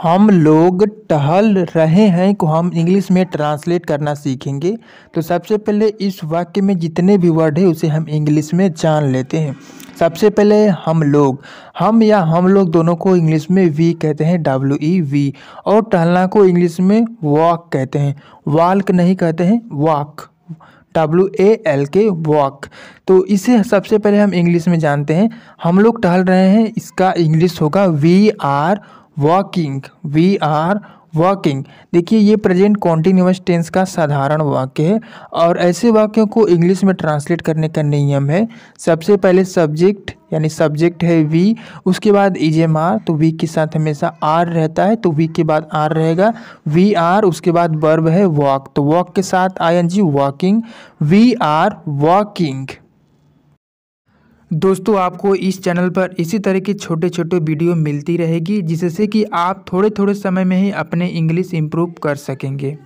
हम लोग टहल रहे हैं को हम इंग्लिश में ट्रांसलेट करना सीखेंगे तो सबसे पहले इस वाक्य में जितने भी वर्ड है उसे हम इंग्लिश में जान लेते हैं सबसे पहले हम लोग हम या हम लोग दोनों को इंग्लिश में वी कहते हैं डब्ल्यू ई वी और टहलना को इंग्लिश में वॉक कहते हैं वाल्क नहीं कहते हैं walk W A L K walk तो इसे सबसे पहले हम इंग्लिश में जानते हैं हम लोग टहल रहे हैं इसका इंग्लिश होगा we are walking we are walking देखिए ये प्रेजेंट कॉन्टिन्यूस टेंस का साधारण वाक्य है और ऐसे वाक्यों को इंग्लिश में ट्रांसलेट करने का नियम है सबसे पहले सब्जेक्ट यानी सब्जेक्ट है वी उसके बाद इज एम आर तो वी के साथ हमेशा आर रहता है तो वी के बाद आर रहेगा वी आर उसके बाद बर्ब है वॉक तो वॉक के साथ I N G walking we are walking दोस्तों आपको इस चैनल पर इसी तरह की छोटे छोटे वीडियो मिलती रहेगी जिससे कि आप थोड़े थोड़े समय में ही अपने इंग्लिश इम्प्रूव कर सकेंगे